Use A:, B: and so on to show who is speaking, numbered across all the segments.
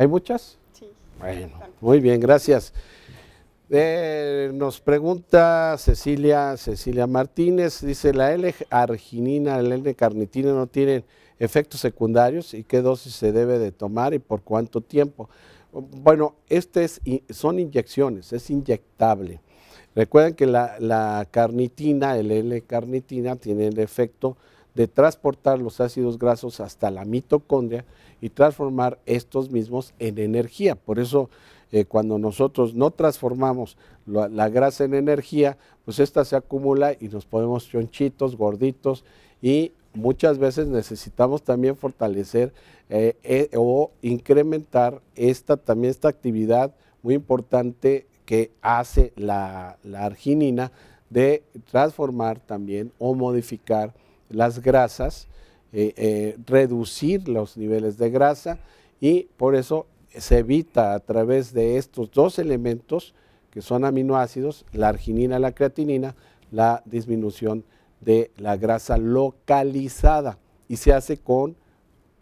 A: ¿Hay muchas? Sí. Bueno, muy bien, gracias. Eh, nos pregunta Cecilia, Cecilia Martínez, dice, ¿la L-arginina, la L-carnitina no tienen efectos secundarios y qué dosis se debe de tomar y por cuánto tiempo? Bueno, este es, son inyecciones, es inyectable. Recuerden que la, la carnitina, el L-carnitina, tiene el efecto de transportar los ácidos grasos hasta la mitocondria y transformar estos mismos en energía. Por eso, eh, cuando nosotros no transformamos la, grasa en energía, pues esta se acumula y nos ponemos chonchitos, gorditos y muchas veces necesitamos también fortalecer eh, eh, o incrementar esta, también esta actividad muy importante que hace la, la arginina de transformar también o modificar las grasas, eh, eh, reducir los niveles de grasa y por eso se evita a través de estos dos elementos que son aminoácidos, la arginina y la creatinina, la disminución de la grasa localizada y se hace con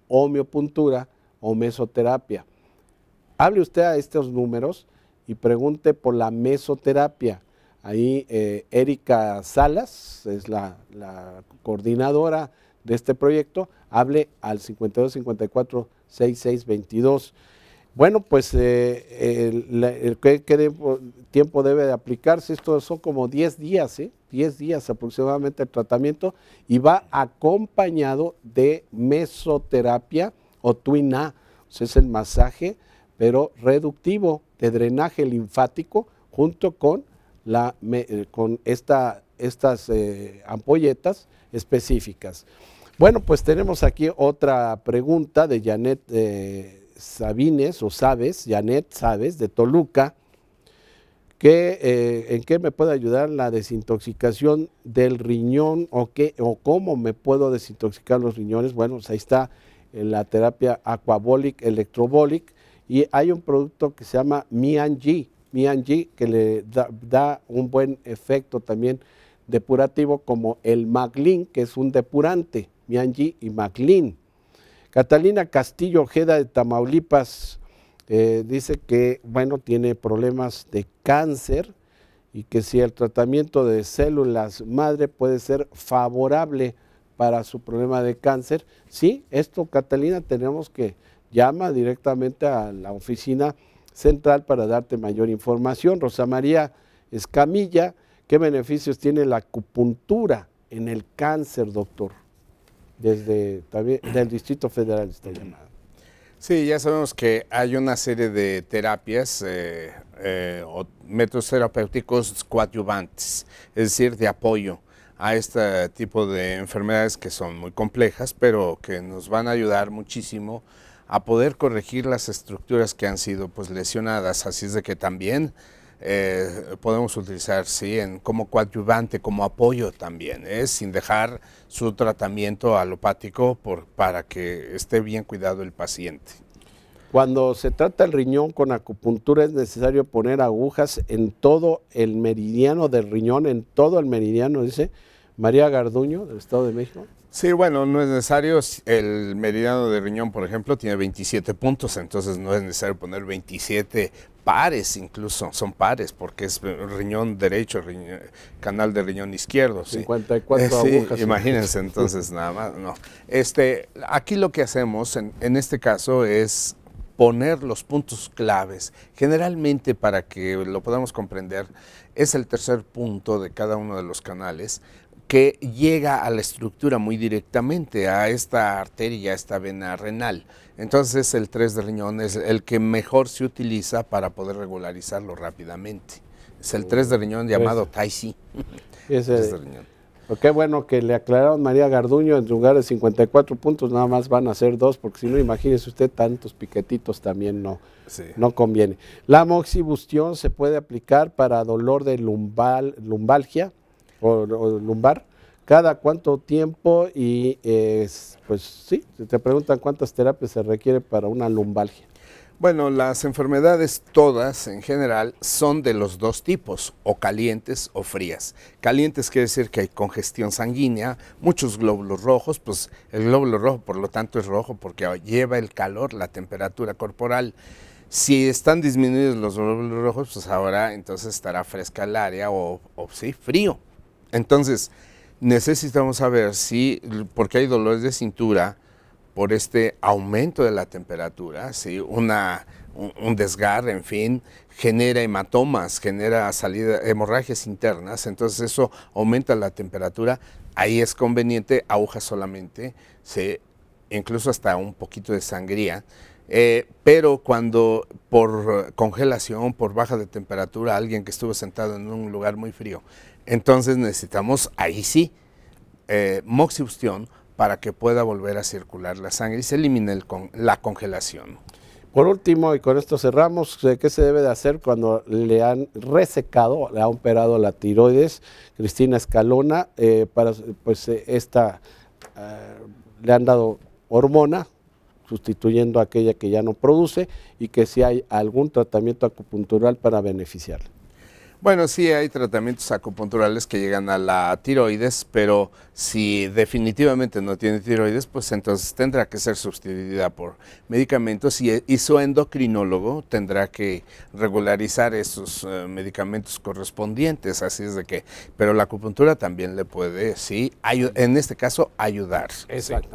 A: homeopuntura o mesoterapia. Hable usted a estos números y pregunte por la mesoterapia. Ahí eh, Erika Salas es la, coordinadora de este proyecto. Hable al 5254-6622. Bueno, pues eh, el, ¿qué, tiempo debe de aplicarse? Esto son como 10 días, ¿eh? 10 días aproximadamente el tratamiento y va acompañado de mesoterapia o tuina, o sea, es el masaje, pero reductivo de drenaje linfático junto con eh, con estas eh, ampolletas específicas. Bueno, pues tenemos aquí otra pregunta de Janet eh, Sabines o Sabes, Janet Sabes de Toluca. Que, ¿En qué me puede ayudar la desintoxicación del riñón o, o cómo me puedo desintoxicar los riñones? Bueno, pues ahí está la terapia aquabolic, electrobolic y hay un producto que se llama Mianji Mianji, que le da, un buen efecto también depurativo, como el Maglin, que es un depurante, Mianji y Maglin. Catalina Castillo Ojeda de Tamaulipas eh, dice que, bueno, tiene problemas de cáncer y que si el tratamiento de células madre puede ser favorable para su problema de cáncer, sí, esto Catalina tenemos que llama directamente a la oficina Central para darte mayor información. Rosa María Escamilla, ¿qué beneficios tiene la acupuntura en el cáncer, doctor? Desde el del Distrito Federal está llamada. Sí, ya sabemos que
B: hay una serie de terapias eh, eh, o métodos terapéuticos coadyuvantes, es decir, de apoyo a este tipo de enfermedades que son muy complejas, pero que nos van a ayudar muchísimo a poder corregir las estructuras que han sido pues, lesionadas. Así es de que también eh, podemos utilizar en como coadyuvante, como apoyo también, ¿eh? sin dejar su tratamiento
A: alopático por, para que esté bien cuidado el paciente. Cuando se trata el riñón con acupuntura es necesario poner agujas en todo el meridiano del riñón, en todo el meridiano, dice, María Garduño, del Estado de México.
B: Sí, bueno, no es necesario. El meridiano de riñón, por ejemplo, tiene 27 puntos, entonces no es necesario poner 27 pares incluso, son pares, porque es riñón derecho, canal de riñón izquierdo. 54 eh, agujas. imagínense entonces nada más, no. Este, aquí lo que hacemos en este caso es poner los puntos claves. Generalmente, para que lo podamos comprender, es el tercer punto de cada uno de los canales, que llega a la estructura muy directamente, a esta arteria, a esta vena renal. Entonces el 3 de riñón es el que mejor se utiliza para poder regularizarlo rápidamente. Es el 3 de riñón mm, llamado Taisi.
A: Es pues Qué bueno que le aclararon María Garduño, en lugar de 54 puntos nada más van a ser dos, porque si no, imagínese usted tantos piquetitos también no, no conviene. La moxibustión se puede aplicar para dolor de lumbal, lumbalgia, o, lumbar, cada cuánto tiempo y pues sí, te preguntan cuántas terapias se requiere para una lumbalgia.
B: Bueno, las enfermedades todas en general son de los dos tipos, o calientes o frías. Calientes quiere decir que hay congestión sanguínea, muchos glóbulos rojos, pues el glóbulo rojo por lo tanto es rojo porque lleva el calor, la temperatura corporal. Si están disminuidos los glóbulos rojos, pues ahora entonces estará fresca el área o, o sí, frío. Entonces, necesitamos saber si, porque hay dolores de cintura por este aumento de la temperatura, si un, desgarre, en fin, genera hematomas, genera salida, hemorragias internas, entonces eso aumenta la temperatura, ahí es conveniente aguja solamente, incluso hasta un poquito de sangría, eh, pero cuando por congelación, por baja de temperatura, alguien que estuvo sentado en un lugar muy frío, entonces necesitamos ahí sí eh, moxibustión para que pueda volver a circular la sangre y se elimine la congelación.
A: Por último, y con esto cerramos, ¿qué se debe de hacer cuando le han resecado, le ha operado la tiroides? Cristina Escalona, eh, para, pues eh, esta le han dado hormona, sustituyendo aquella que ya no produce, y que si hay algún tratamiento acupuntural para beneficiarla.
B: Bueno, sí hay tratamientos acupunturales que llegan a la tiroides, pero si definitivamente no tiene tiroides, pues entonces tendrá que ser sustituida por medicamentos y, e, su endocrinólogo tendrá que regularizar esos eh, medicamentos correspondientes, así es de que, pero la acupuntura también le puede, sí, en este caso ayudar. Exactamente.